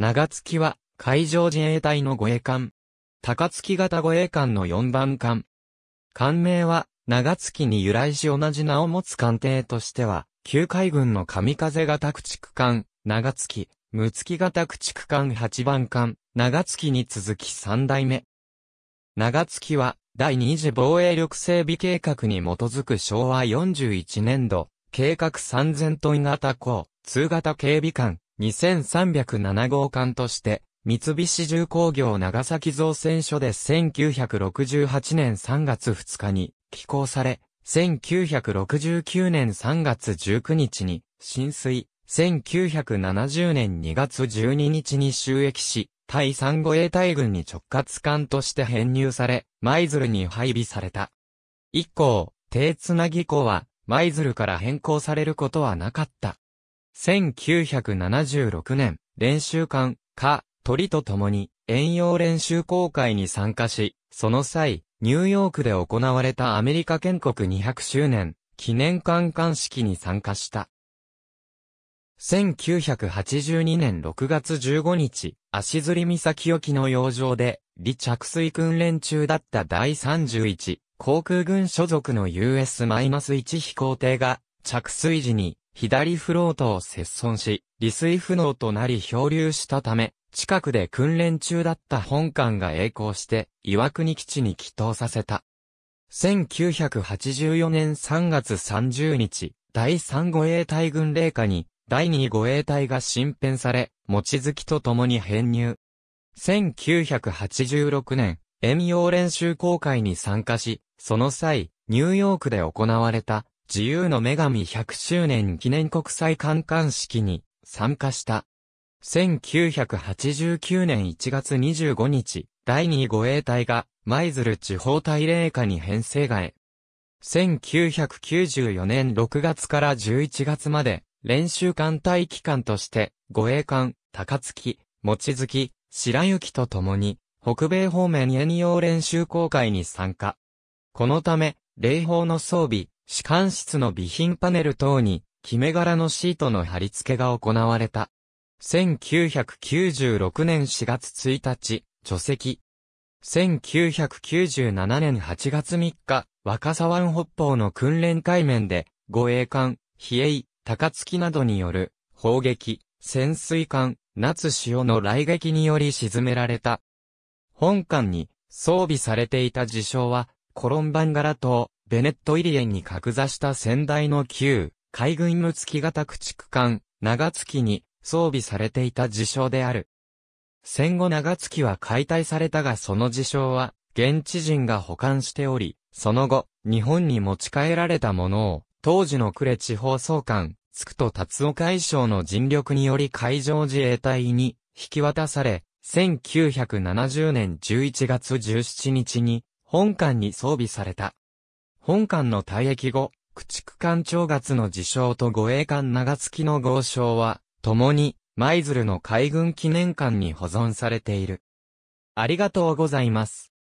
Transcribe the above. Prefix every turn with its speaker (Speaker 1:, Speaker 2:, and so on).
Speaker 1: 長月は、海上自衛隊の護衛艦。高月型護衛艦の4番艦。艦名は、長月に由来し同じ名を持つ艦艇としては、旧海軍の神風型駆逐艦、長月、六月型駆逐艦8番艦、長月に続き3代目。長月は、第二次防衛力整備計画に基づく昭和41年度、計画3000トン型港、通型警備艦、2307号艦として、三菱重工業長崎造船所で1968年3月2日に寄港され、1969年3月19日に浸水、1970年2月12日に収益し、対三護衛隊軍に直轄艦として編入され、舞鶴に配備された。以降、低つなぎ港は、舞鶴から変更されることはなかった。1976年、練習館、か、鳥と共に、遠洋練習公開に参加し、その際、ニューヨークで行われたアメリカ建国200周年、記念館館式に参加した。1982年6月15日、足摺岬沖の洋上で、離着水訓練中だった第31、航空軍所属の US-1 飛行艇が、着水時に左フロートを接損し、利水不能となり漂流したため、近くで訓練中だった本艦が栄光して、岩国基地に帰投させた。1984年3月30日、第3護衛隊軍令下に、第2護衛隊が新編され、持月と共に編入。1986年、遠洋練習公開に参加し、その際、ニューヨークで行われた自由の女神100周年記念国際観艦式に参加した。1989年1月25日、第2護衛隊が舞鶴地方大令下に編成外。1994年6月から11月まで、練習艦隊機関として、護衛艦、高槻、餅月、白雪と共に、北米方面へに用練習航海に参加。このため、霊砲の装備、士官室の備品パネル等に、キメ柄のシートの貼り付けが行われた。1996年4月1日、除籍。1997年8月3日、若狭湾北方の訓練海面で、護衛艦、比叡、高槻などによる、砲撃、潜水艦、夏潮の来撃により沈められた。本艦に装備されていた事象は、コロンバン柄とベネットイリエンに格座した先代の旧、海軍無付き型駆逐艦、長月に装備されていた事象である。戦後長月は解体されたがその事象は、現地人が保管しており、その後、日本に持ち帰られたものを、当時の呉地方総監、つくと達岡海将の尽力により海上自衛隊に引き渡され、1970年11月17日に本館に装備された。本館の退役後、駆逐艦長月の自称と護衛艦長月の豪称は、共に、舞鶴の海軍記念館に保存されている。ありがとうございます。